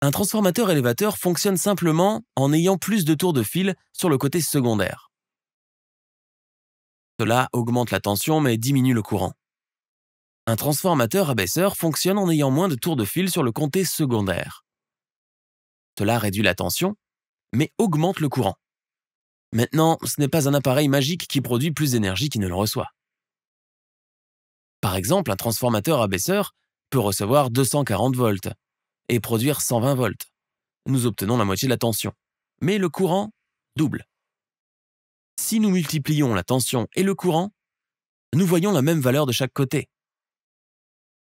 Un transformateur élévateur fonctionne simplement en ayant plus de tours de fil sur le côté secondaire. Cela augmente la tension mais diminue le courant. Un transformateur abaisseur fonctionne en ayant moins de tours de fil sur le côté secondaire. Cela réduit la tension, mais augmente le courant. Maintenant, ce n'est pas un appareil magique qui produit plus d'énergie qu'il ne le reçoit. Par exemple, un transformateur abaisseur peut recevoir 240 volts, et produire 120 volts. Nous obtenons la moitié de la tension. Mais le courant double. Si nous multiplions la tension et le courant, nous voyons la même valeur de chaque côté.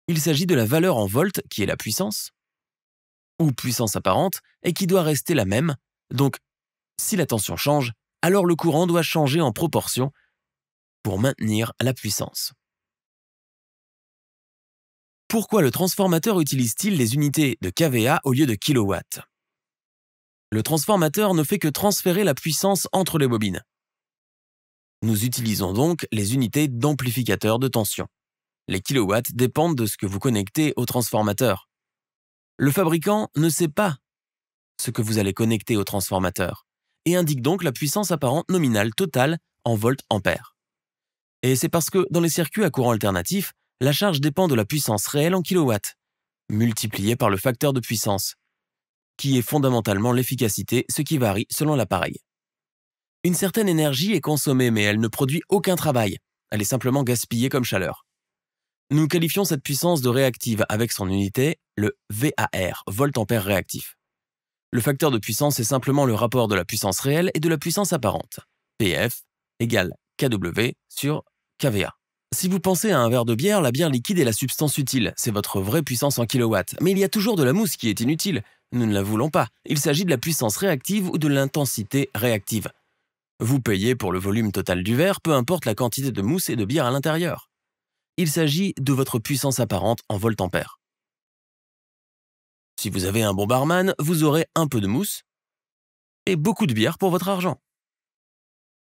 Il s'agit de la valeur en volts qui est la puissance, ou puissance apparente, et qui doit rester la même, donc si la tension change, alors le courant doit changer en proportion pour maintenir la puissance pourquoi le transformateur utilise-t-il les unités de kVA au lieu de kilowatts Le transformateur ne fait que transférer la puissance entre les bobines. Nous utilisons donc les unités d'amplificateur de tension. Les kilowatts dépendent de ce que vous connectez au transformateur. Le fabricant ne sait pas ce que vous allez connecter au transformateur et indique donc la puissance apparente nominale totale en volts-ampères. Et c'est parce que dans les circuits à courant alternatif, la charge dépend de la puissance réelle en kilowatts, multipliée par le facteur de puissance, qui est fondamentalement l'efficacité, ce qui varie selon l'appareil. Une certaine énergie est consommée, mais elle ne produit aucun travail, elle est simplement gaspillée comme chaleur. Nous qualifions cette puissance de réactive avec son unité, le VAR, volt-ampère réactif. Le facteur de puissance est simplement le rapport de la puissance réelle et de la puissance apparente. PF égale KW sur KVA. Si vous pensez à un verre de bière, la bière liquide est la substance utile, c'est votre vraie puissance en kilowatts. Mais il y a toujours de la mousse qui est inutile. Nous ne la voulons pas. Il s'agit de la puissance réactive ou de l'intensité réactive. Vous payez pour le volume total du verre, peu importe la quantité de mousse et de bière à l'intérieur. Il s'agit de votre puissance apparente en voltampères. Si vous avez un bon barman, vous aurez un peu de mousse et beaucoup de bière pour votre argent.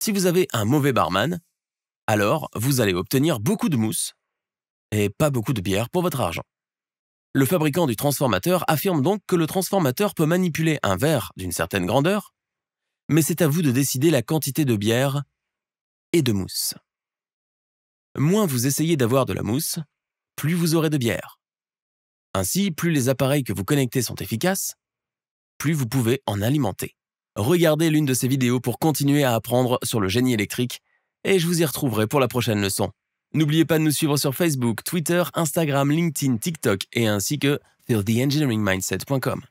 Si vous avez un mauvais barman, alors, vous allez obtenir beaucoup de mousse et pas beaucoup de bière pour votre argent. Le fabricant du transformateur affirme donc que le transformateur peut manipuler un verre d'une certaine grandeur, mais c'est à vous de décider la quantité de bière et de mousse. Moins vous essayez d'avoir de la mousse, plus vous aurez de bière. Ainsi, plus les appareils que vous connectez sont efficaces, plus vous pouvez en alimenter. Regardez l'une de ces vidéos pour continuer à apprendre sur le génie électrique et je vous y retrouverai pour la prochaine leçon. N'oubliez pas de nous suivre sur Facebook, Twitter, Instagram, LinkedIn, TikTok et ainsi que theengineeringmindset.com.